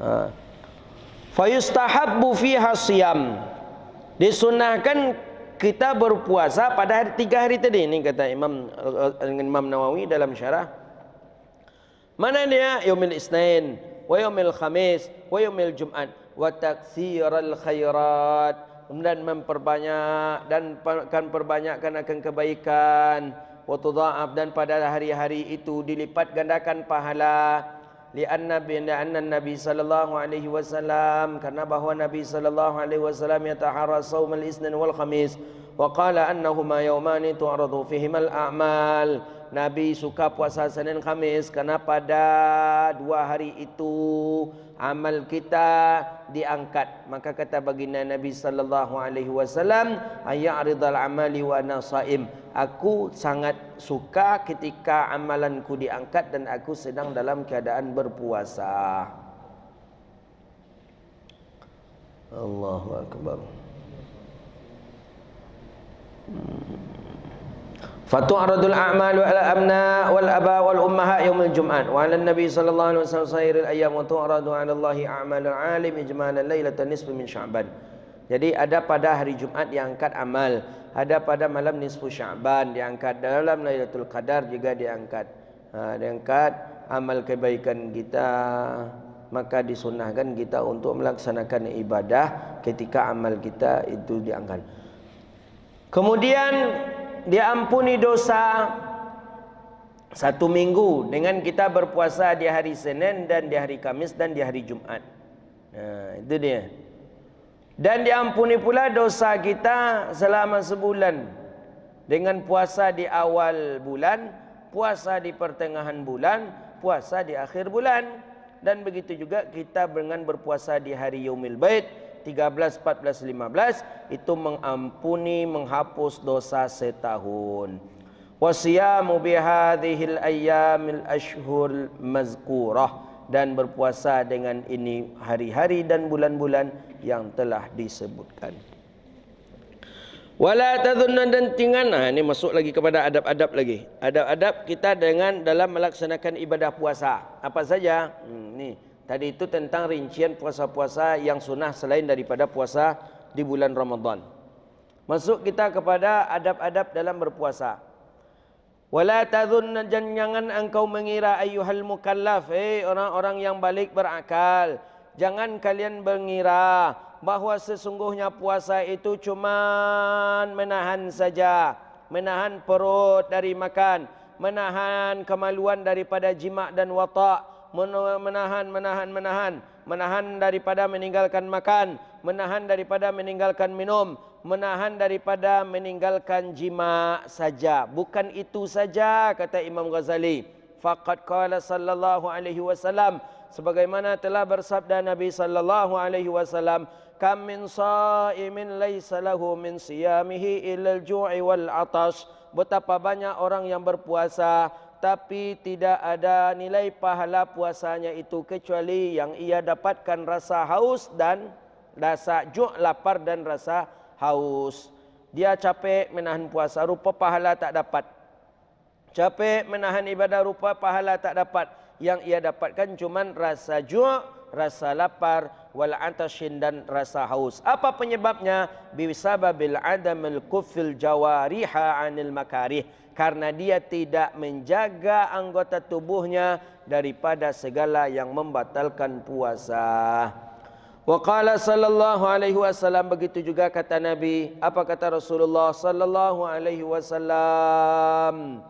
Ha. Fa yustahabbu Disunahkan kita berpuasa pada hari, tiga hari tadi ini kata Imam Imam Nawawi dalam syarah mana dia? Yomil Isnin, wa yomil Khamis, wa yomil Jumat. Wa taksiral khairat. Kemudian memperbanyak dan akan perbanyakkan akan kebaikan. Wa tuza'af dan pada hari-hari itu dilipat gandakan pahala. Lianna bin anna Nabi sallallahu alaihi wasallam karena bahawa Nabi sallallahu alaihi wasallam yataharra saumul isnin wal khamis wa qala annahuma yawmani tu'radu fihimal a'mal. Nabi suka puasa Senin Khamis kerana pada dua hari itu amal kita diangkat. Maka kata baginda Nabi sallallahu alaihi wasallam, "Ayya aridal amali wa nasaim. Aku sangat suka ketika amalanku diangkat dan aku sedang dalam keadaan berpuasa. Allahu akbar. Fatu'radul a'mal wa ala amna wal aba wal ummaha yawmul jum'at wa ala nabi sallallahu alaihi wasallam sayyiril ayyam wa tu'radu ala Allahi a'mal al alim ijmalan lailatan nisfu min sya'ban. Jadi ada pada hari Jumat diangkat amal, ada pada malam nisfu Sya'ban diangkat dalam Lailatul Qadar juga diangkat. Ha, diangkat amal kebaikan kita maka disunahkan kita untuk melaksanakan ibadah ketika amal kita itu diangkat. Kemudian dia ampuni dosa satu minggu dengan kita berpuasa di hari Senin dan di hari Kamis dan di hari Jumat. Nah, itu dia. Dan diampuni pula dosa kita selama sebulan dengan puasa di awal bulan, puasa di pertengahan bulan, puasa di akhir bulan dan begitu juga kita dengan berpuasa di hari Yaumil Bait 13, 14, 15 itu mengampuni, menghapus dosa setahun. Wasya bihadhil ayamil ashhur mazkurah dan berpuasa dengan ini hari-hari dan bulan-bulan yang telah disebutkan. Wala tadhunna dan tingan. ini masuk lagi kepada adab-adab lagi. Adab-adab kita dengan dalam melaksanakan ibadah puasa. Apa saja? Hmm, nih. Tadi itu tentang rincian puasa-puasa yang sunnah selain daripada puasa di bulan Ramadhan. Masuk kita kepada adab-adab dalam berpuasa. Wala tadhunna jangan engkau mengira ayyuhal mukallaf, eh orang-orang yang balik berakal. Jangan kalian mengira bahawa sesungguhnya puasa itu cuma menahan saja, menahan perut dari makan, menahan kemaluan daripada jima dan watak menahan menahan menahan menahan daripada meninggalkan makan menahan daripada meninggalkan minum menahan daripada meninggalkan jima saja bukan itu saja kata Imam Ghazali faqad qala sallallahu alaihi wasallam sebagaimana telah bersabda Nabi sallallahu alaihi wasallam kam min saimin laisa lahu min siyamihi illa al-ju'i wal atas. betapa banyak orang yang berpuasa tapi tidak ada nilai pahala puasanya itu kecuali yang ia dapatkan rasa haus dan rasa juk lapar dan rasa haus. Dia capek menahan puasa rupa pahala tak dapat. Capek menahan ibadah rupa pahala tak dapat. Yang ia dapatkan cuma rasa juk, rasa lapar, wal antashin dan rasa haus. Apa penyebabnya? Bisababil adamil kufil jawariha anil makarih karena dia tidak menjaga anggota tubuhnya daripada segala yang membatalkan puasa. Wa qala sallallahu alaihi wasallam begitu juga kata Nabi. Apa kata Rasulullah sallallahu alaihi wasallam?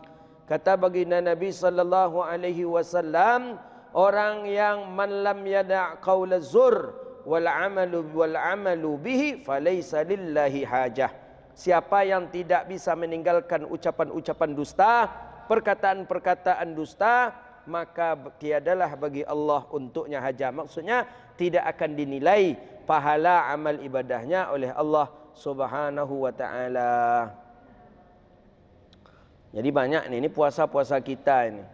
Kata baginda Nabi sallallahu alaihi wasallam, orang yang man lam yada' qaulaz zur wal amalu wal amalu bihi falaysa lillahi hajah. Siapa yang tidak bisa meninggalkan ucapan-ucapan dusta, perkataan-perkataan dusta, maka tiadalah bagi Allah untuknya haja. Maksudnya tidak akan dinilai pahala amal ibadahnya oleh Allah Subhanahu wa taala. Jadi banyak ni ini puasa-puasa kita ini.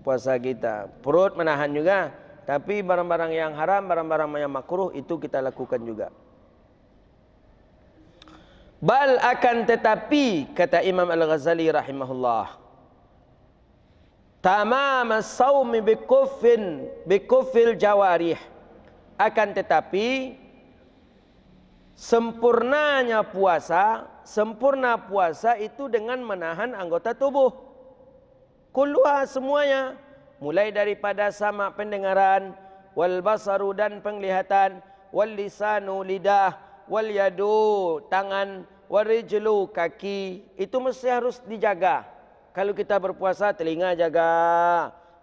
Puasa kita. Perut menahan juga, tapi barang-barang yang haram, barang-barang yang makruh itu kita lakukan juga. Bal akan tetapi kata Imam Al-Ghazali rahimahullah. Tamam saum sawm bi kuffin bi kuffil jawarih. Akan tetapi sempurnanya puasa, sempurna puasa itu dengan menahan anggota tubuh. Kulua semuanya mulai daripada sama pendengaran wal basaru penglihatan wal lisanu lidah wal yadu tangan warijlu kaki itu mesti harus dijaga. Kalau kita berpuasa telinga jaga.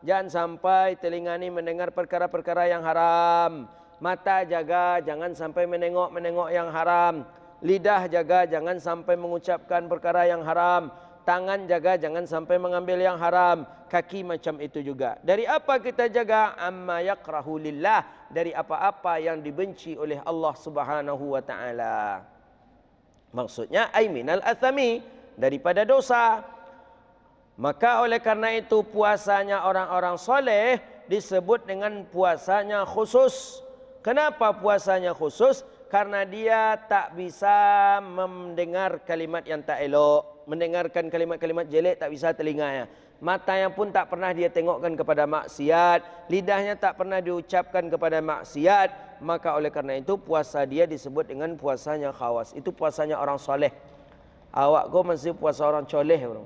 Jangan sampai telinga ini mendengar perkara-perkara yang haram. Mata jaga jangan sampai menengok-menengok yang haram. Lidah jaga jangan sampai mengucapkan perkara yang haram. Tangan jaga jangan sampai mengambil yang haram. Kaki macam itu juga. Dari apa kita jaga? Amma yakrahu lillah. Dari apa-apa yang dibenci oleh Allah Subhanahu Maksudnya aiminal athami daripada dosa. Maka oleh karena itu puasanya orang-orang soleh disebut dengan puasanya khusus. Kenapa puasanya khusus? Karena dia tak bisa mendengar kalimat yang tak elok. Mendengarkan kalimat-kalimat jelek tak bisa telinganya. Matanya pun tak pernah dia tengokkan kepada maksiat. Lidahnya tak pernah diucapkan kepada maksiat maka oleh karena itu puasa dia disebut dengan puasanya khawas. Itu puasanya orang soleh. Awak kau masih puasa orang coleh bro.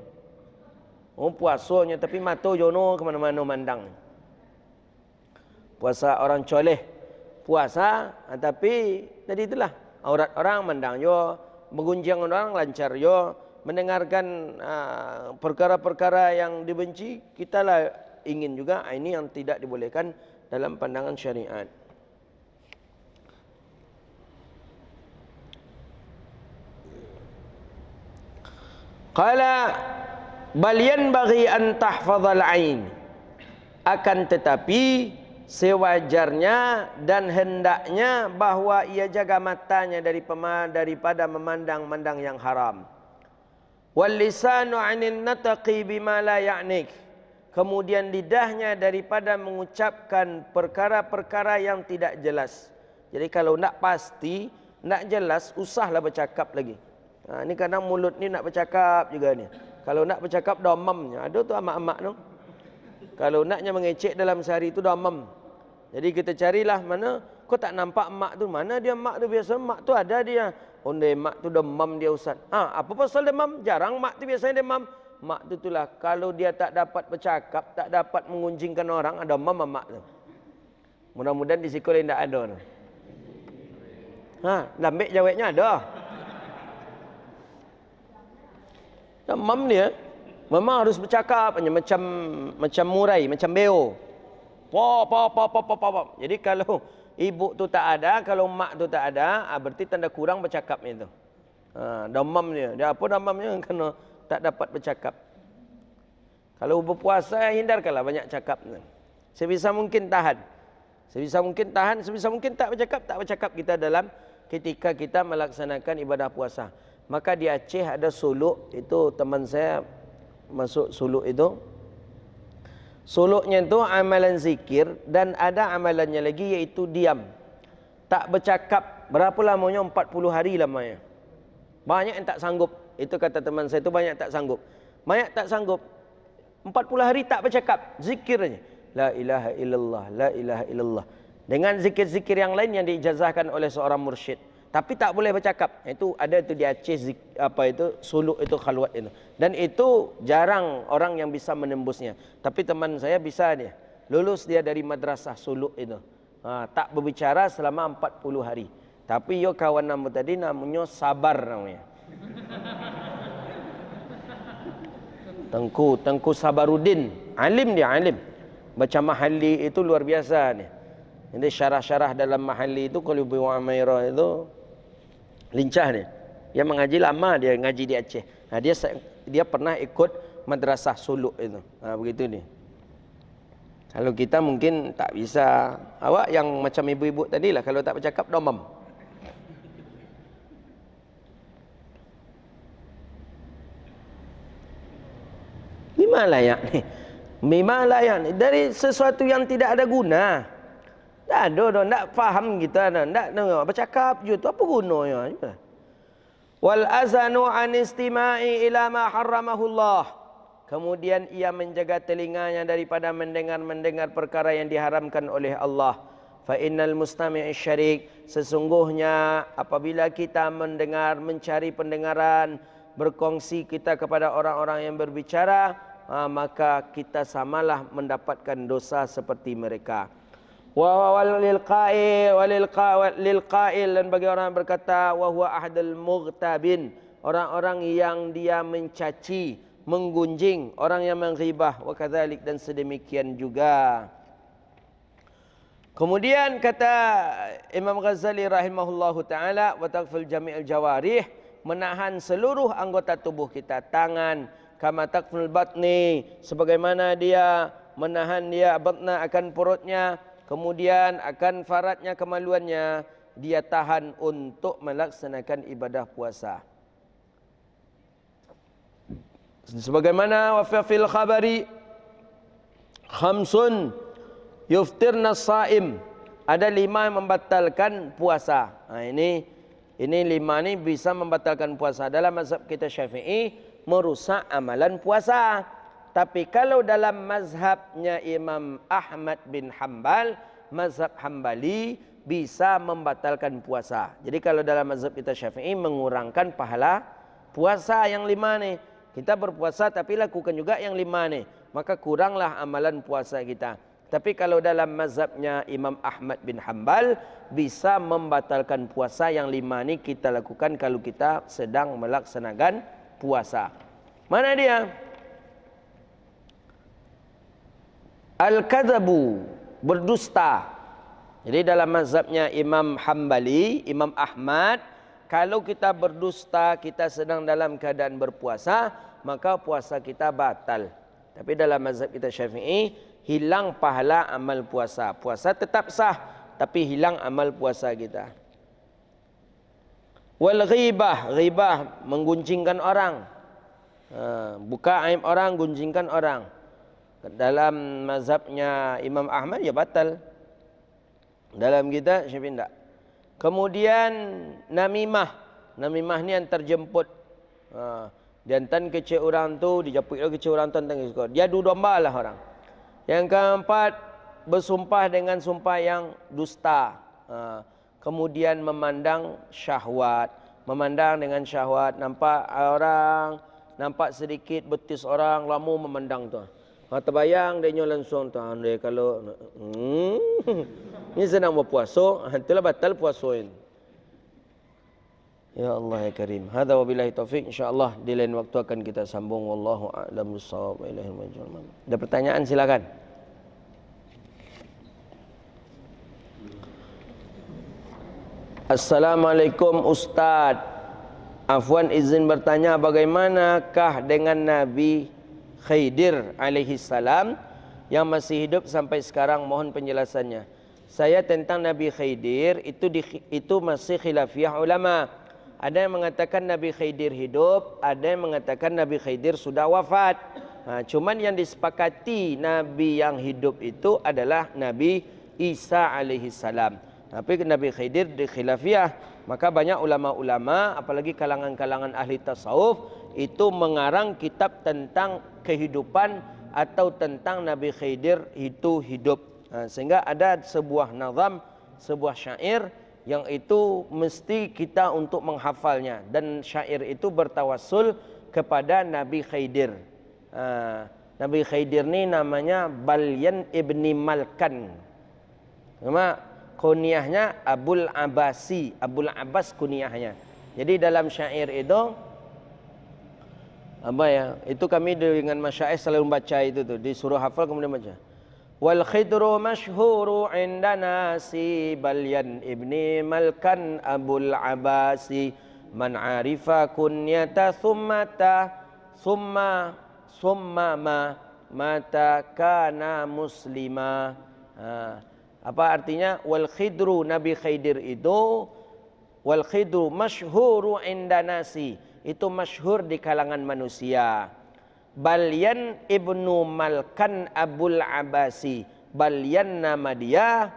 Oh puasanya tapi mata jono ke mana-mana mandang. Puasa orang coleh. Puasa ah, tapi tadi itulah aurat orang mandang yo mengunjang orang lancar yo mendengarkan ah, perkara-perkara uh, yang dibenci kita lah ingin juga ah, ini yang tidak dibolehkan dalam pandangan syariat. Qala bal yanbaghi an tahfazal ain. Akan tetapi sewajarnya dan hendaknya bahwa ia jaga matanya dari daripada memandang-mandang yang haram. Wal lisanu 'anil nataqi bima la ya'nik. Kemudian lidahnya daripada mengucapkan perkara-perkara yang tidak jelas. Jadi kalau nak pasti, nak jelas, usahlah bercakap lagi. Ha, ni kadang mulut ni nak bercakap juga ni. Kalau nak bercakap domamnya. Ada tu amat-amat tu. Kalau naknya mengecek dalam sehari tu domam. Jadi kita carilah mana. Kau tak nampak mak tu. Mana dia mak tu biasa. Mak tu ada dia. Onde mak tu demam dia Ustaz. Ha, apa pasal demam? Jarang mak tu biasanya demam. Mak tu itulah. Kalau dia tak dapat bercakap. Tak dapat mengunjingkan orang. Ada mama mak tu. Mudah-mudahan di sikul yang tak ada tu. Ha, lambik jawabnya ada. Ada. Dan mam dia eh, memang harus bercakap hanya macam macam murai, macam beo. pa pa pa pa pa pa. Jadi kalau ibu tu tak ada, kalau mak tu tak ada, ah, berarti tanda kurang bercakap itu. Ha, dan mam dia, dia apa dan mam dia [laughs] kena tak dapat bercakap. Kalau berpuasa hindarkanlah banyak cakap. Sebisa mungkin tahan. Sebisa mungkin tahan, sebisa mungkin tak bercakap, tak bercakap kita dalam ketika kita melaksanakan ibadah puasa. Maka di Aceh ada suluk itu teman saya masuk suluk itu. Suluknya itu amalan zikir dan ada amalannya lagi iaitu diam. Tak bercakap berapa lamanya 40 hari lamanya. Banyak yang tak sanggup. Itu kata teman saya itu banyak tak sanggup. Banyak tak sanggup. 40 hari tak bercakap zikirnya. La ilaha illallah, la ilaha illallah. Dengan zikir-zikir yang lain yang diijazahkan oleh seorang mursyid tapi tak boleh bercakap itu ada tu dia chase apa itu suluk itu khalwat itu dan itu jarang orang yang bisa menembusnya tapi teman saya bisa dia lulus dia dari madrasah suluk itu ha, tak berbicara selama 40 hari tapi yo kawan nama tadi namanya sabar namanya [laughs] Tengku Tengku Sabarudin alim dia alim macam mahalli itu luar biasa ni. Ini syarah-syarah dalam mahalli itu kalau Ibu Amirah itu lincah ni dia mengaji lama dia ngaji di Aceh nah, dia dia pernah ikut madrasah suluk itu nah, begitu ni kalau kita mungkin tak bisa awak yang macam ibu-ibu tadi lah kalau tak bercakap domam Mimah layak ni. Mimah layak ni. Dari sesuatu yang tidak ada guna. Tak ada dah nak faham kita dah nak dengar bercakap je tu apa gunanya je. Wal azanu an istima'i ila ma harramahu Allah. Kemudian ia menjaga telinganya daripada mendengar-mendengar perkara yang diharamkan oleh Allah. Fa innal mustami' syarik. Sesungguhnya apabila kita mendengar mencari pendengaran berkongsi kita kepada orang-orang yang berbicara, ah, maka kita samalah mendapatkan dosa seperti mereka wa walil qail walil qail qa, dan bagi orang yang berkata wa huwa ahdul mughtabin orang-orang yang dia mencaci menggunjing orang yang menghibah wa kadzalik dan sedemikian juga kemudian kata Imam Ghazali rahimahullahu taala wa taghfil jami'il jawarih menahan seluruh anggota tubuh kita tangan kama taqful batni sebagaimana dia menahan dia batna akan perutnya Kemudian akan faradnya kemaluannya dia tahan untuk melaksanakan ibadah puasa. Sebagaimana wafil fil khabari khamsun yuftir nasaim ada lima yang membatalkan puasa. Nah, ha, ini ini lima ini bisa membatalkan puasa dalam mazhab kita syafi'i merusak amalan puasa. Tapi kalau dalam mazhabnya Imam Ahmad bin Hanbal, mazhab Hanbali bisa membatalkan puasa. Jadi kalau dalam mazhab kita Syafi'i mengurangkan pahala puasa yang lima nih. Kita berpuasa tapi lakukan juga yang lima nih. Maka kuranglah amalan puasa kita. Tapi kalau dalam mazhabnya Imam Ahmad bin Hanbal bisa membatalkan puasa yang lima nih kita lakukan kalau kita sedang melaksanakan puasa. Mana dia? Al-Kadabu Berdusta Jadi dalam mazhabnya Imam Hanbali Imam Ahmad Kalau kita berdusta Kita sedang dalam keadaan berpuasa Maka puasa kita batal Tapi dalam mazhab kita syafi'i Hilang pahala amal puasa Puasa tetap sah Tapi hilang amal puasa kita Wal ghibah Ghibah mengguncingkan orang ha, Buka aib orang, gunjingkan orang dalam mazhabnya Imam Ahmad ya batal. Dalam kita Syafi'i tidak. Kemudian namimah. Namimah ni yang terjemput. Ha. Dia hantar ke cik orang tu. Dia jemput ke orang tu. Dia adu domba lah orang. Yang keempat. Bersumpah dengan sumpah yang dusta. Ha. Kemudian memandang syahwat. Memandang dengan syahwat. Nampak orang. Nampak sedikit betis orang. Lama memandang tu. Ha. Ha terbayang dia nyolong song tu andai kalau [laughs] hmm, ni senang berpuasa, hantilah ah, batal puasa ini. Ya Allah ya Karim. Hadza wabillahi taufik insyaallah di lain waktu akan kita sambung wallahu a'lam bissawab ilahi majmal. Ada pertanyaan silakan. Assalamualaikum Ustaz. Afwan izin bertanya bagaimanakah dengan Nabi Khidir alaihi salam yang masih hidup sampai sekarang mohon penjelasannya. Saya tentang Nabi Khidir itu di, itu masih khilafiyah ulama. Ada yang mengatakan Nabi Khidir hidup, ada yang mengatakan Nabi Khidir sudah wafat. Nah, ha, cuman yang disepakati Nabi yang hidup itu adalah Nabi Isa alaihi salam. Tapi Nabi Khidir di khilafiyah. Maka banyak ulama-ulama, apalagi kalangan-kalangan ahli tasawuf, itu mengarang kitab tentang kehidupan atau tentang Nabi Khidir itu hidup. Ha, sehingga ada sebuah nazam, sebuah syair yang itu mesti kita untuk menghafalnya. Dan syair itu bertawassul kepada Nabi Khidir. Ha, Nabi Khidir ni namanya Balyan Ibni Malkan. Cuma kuniahnya Abul Abasi, Abul Abbas kuniahnya. Jadi dalam syair itu, apa ya itu kami dengan masyaikh selalu baca itu tu disuruh hafal kemudian baca wal khidru masyhuru indana si balyan ibni malkan abul abasi man arifa kunyata ta summa summa ma mata kana muslima ha. apa artinya wal khidru nabi khidir itu wal khidru masyhuru indana itu masyhur di kalangan manusia. Balian ibnu Malkan Abul Abasi. Balian nama dia.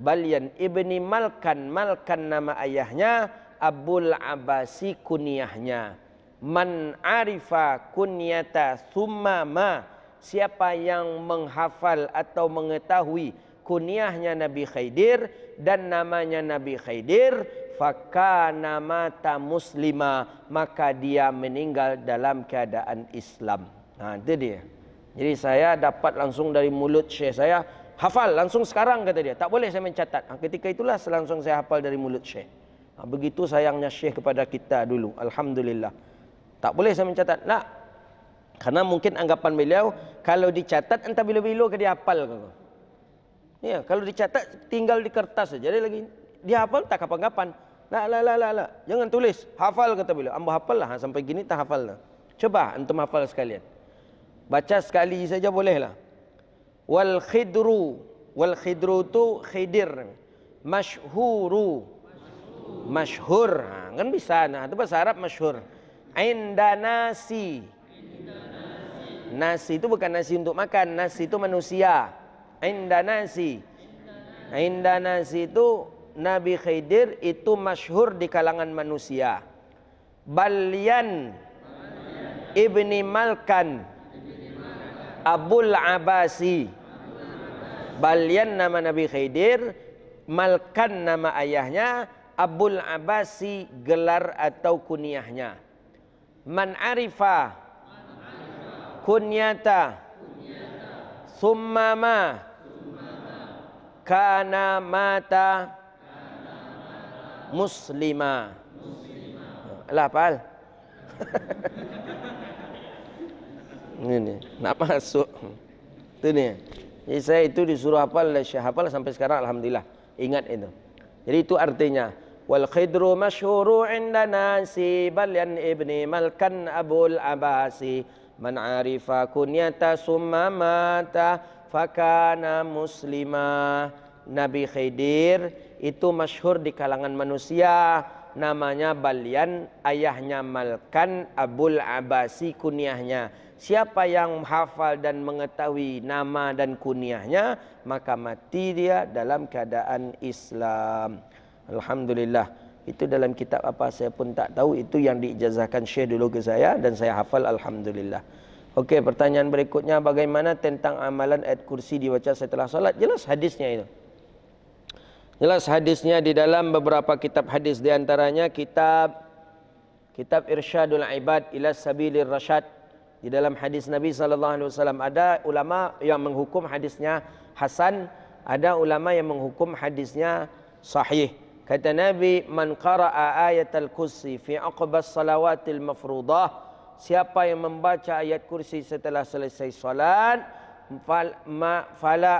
Balian ibni Malkan. Malkan nama ayahnya. Abul Abasi kunyahnya. Man arifa kunyata summa ma. Siapa yang menghafal atau mengetahui kunyahnya Nabi Khaydir dan namanya Nabi Khaydir. Khaydir nama ta muslima maka dia meninggal dalam keadaan Islam. Ha itu dia. Jadi saya dapat langsung dari mulut syekh saya hafal langsung sekarang kata dia. Tak boleh saya mencatat. Ha, ketika itulah selangsung saya hafal dari mulut syekh. Ha, begitu sayangnya syekh kepada kita dulu. Alhamdulillah. Tak boleh saya mencatat. Nak. Karena mungkin anggapan beliau kalau dicatat entah bila-bila ke dia hafal kata. Ya, kalau dicatat tinggal di kertas saja. Jadi lagi dia hafal tak kapan-kapan. La la la la la. Jangan tulis. Hafal kata beliau. Ambo hafal lah ha, sampai gini tak hafal lah. Cuba antum hafal sekalian. Baca sekali saja bolehlah. Wal khidru. Wal khidru tu khidir. Mashhuru. Mashhur. Ha, kan bisa nah. Itu bahasa Arab mashhur. Inda nasi. Nasi itu bukan nasi untuk makan. Nasi itu manusia. Inda nasi. Inda nasi itu Nabi Khidir itu masyhur di kalangan manusia. Balian Ibni Malkan Abul Abasi Balian nama Nabi Khidir Malkan nama ayahnya Abul Abasi gelar atau kuniahnya Man Arifa Kunyata Summa Ma, Mata Kana Mata muslima. muslima. Lah apa? [laughs] ini, ini nak masuk. Tu ni. Jadi saya itu disuruh hafal oleh Syekh hafal sampai sekarang alhamdulillah. Ingat itu. Jadi itu artinya wal khidru masyhuru indana si balyan ibni malkan abul abasi man arifa kunyata summa mata fakana muslimah Nabi Khidir itu masyhur di kalangan manusia namanya Balian ayahnya Malkan Abul Abasi kunyahnya siapa yang hafal dan mengetahui nama dan kunyahnya maka mati dia dalam keadaan Islam Alhamdulillah itu dalam kitab apa saya pun tak tahu itu yang diijazahkan Syekh dulu ke saya dan saya hafal Alhamdulillah Okey pertanyaan berikutnya bagaimana tentang amalan ayat kursi dibaca setelah solat jelas hadisnya itu Jelas hadisnya di dalam beberapa kitab hadis di antaranya kitab kitab Irsyadul Ibad ila Sabilir Rasyad di dalam hadis Nabi sallallahu alaihi wasallam ada ulama yang menghukum hadisnya hasan, ada ulama yang menghukum hadisnya sahih. Kata Nabi, "Man qara'a ayatal kursi fi aqbas salawatil mafrudah" Siapa yang membaca ayat kursi setelah selesai solat, fala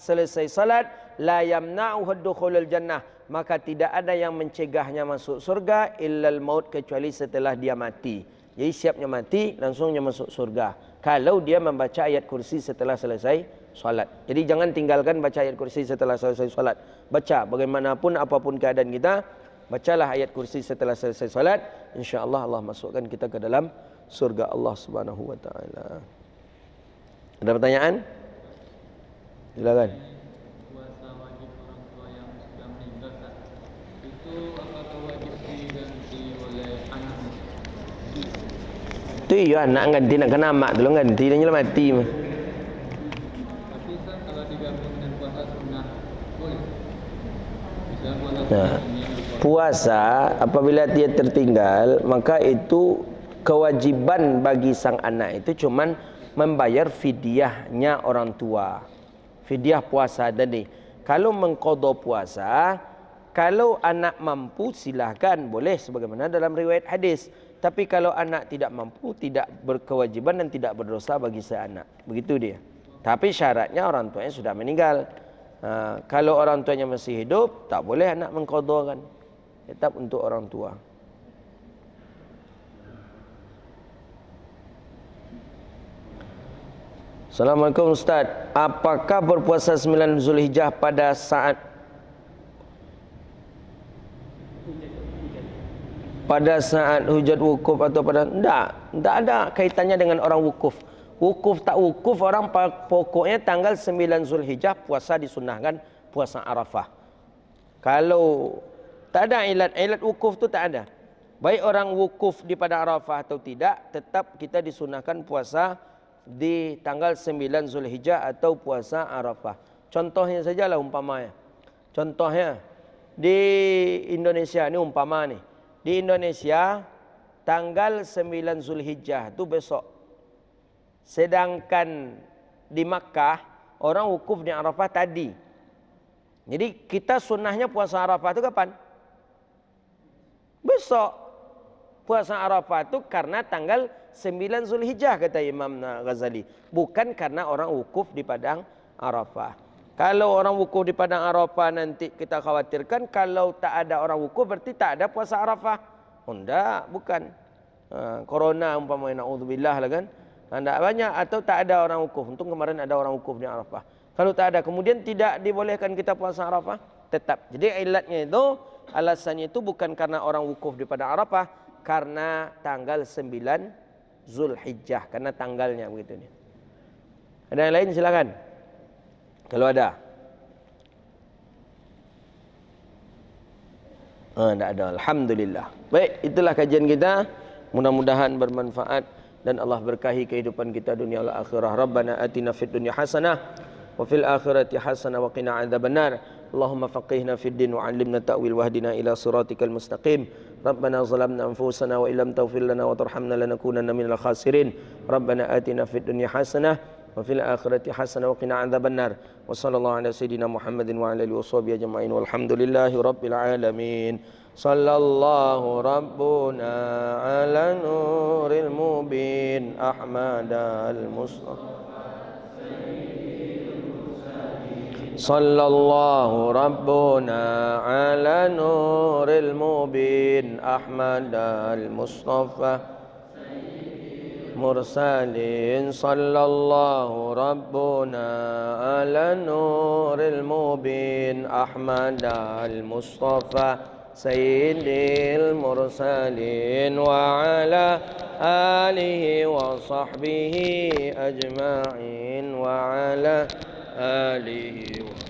selesai salat la yamna'uhu dukhulul jannah maka tidak ada yang mencegahnya masuk surga illal maut kecuali setelah dia mati jadi siapnya mati langsungnya masuk surga kalau dia membaca ayat kursi setelah selesai salat jadi jangan tinggalkan baca ayat kursi setelah selesai salat baca bagaimanapun apapun keadaan kita bacalah ayat kursi setelah selesai salat insyaallah Allah masukkan kita ke dalam surga Allah Subhanahu wa taala ada pertanyaan silakan Ui, ya nak ganti nak kena mak tolong ganti dan nyelamat mati. Ma. Nah, puasa apabila dia tertinggal maka itu kewajiban bagi sang anak itu cuma membayar fidyahnya orang tua. Fidyah puasa tadi. Kalau mengkodoh puasa, kalau anak mampu silakan boleh sebagaimana dalam riwayat hadis. Tapi kalau anak tidak mampu, tidak berkewajiban dan tidak berdosa bagi si anak. Begitu dia. Tapi syaratnya orang tuanya sudah meninggal. Uh, kalau orang tuanya masih hidup, tak boleh anak mengkodohkan. Tetap untuk orang tua. Assalamualaikum Ustaz. Apakah berpuasa 9 Zulhijjah pada saat pada saat hujat wukuf atau pada tidak tidak ada kaitannya dengan orang wukuf wukuf tak wukuf orang pokoknya tanggal 9 Zulhijjah puasa disunahkan puasa Arafah kalau tak ada ilat ilat wukuf tu tak ada baik orang wukuf di pada Arafah atau tidak tetap kita disunahkan puasa di tanggal 9 Zulhijjah atau puasa Arafah contohnya sajalah umpamanya contohnya di Indonesia ni umpama ni di Indonesia tanggal 9 Zulhijjah itu besok. Sedangkan di Makkah orang wukuf di Arafah tadi. Jadi kita sunnahnya puasa Arafah itu kapan? Besok puasa Arafah itu karena tanggal 9 Zulhijjah kata Imam Ghazali, bukan karena orang wukuf di padang Arafah. Kalau orang wukuf di padang Arafah nanti kita khawatirkan kalau tak ada orang wukuf berarti tak ada puasa Arafah. Oh, tak, bukan. Ha, corona umpamanya naudzubillah lah kan. Anda ha, banyak atau tak ada orang wukuf. Untung kemarin ada orang wukuf di Arafah. Kalau tak ada kemudian tidak dibolehkan kita puasa Arafah tetap. Jadi ilatnya itu alasannya itu bukan karena orang wukuf di padang Arafah karena tanggal 9 Zulhijjah karena tanggalnya begitu nih. Ada yang lain silakan. Kalau ada. Ha, tak ada. Alhamdulillah. Baik, itulah kajian kita. Mudah-mudahan bermanfaat dan Allah berkahi kehidupan kita dunia dan akhirah. Rabbana atina fid dunya hasanah wa fil akhirati hasanah wa qina adzabannar. اللهم فقهنا في الدين وعلمنا التأويل واهدنا إلى صراطك المستقيم ربنا ظلمنا أنفسنا وإن لم تغفر لنا وترحمنا لنكونن من الخاسرين ربنا آتنا في الدنيا حسنة وفي الآخرة حسنة وقنا عذاب النار وصلى الله على سيدنا محمد وعلى آله وصحبه أجمعين والحمد لله رب العالمين صلى الله ربنا على نور المبين أحمد المصطفى صلى الله ربنا على نور المبين أحمد المصطفى المرسلين صلى الله ربنا على النور المبين أحمد المصطفى سيد المرسلين وعلى آله وصحبه أجمعين وعلى آله وصحبه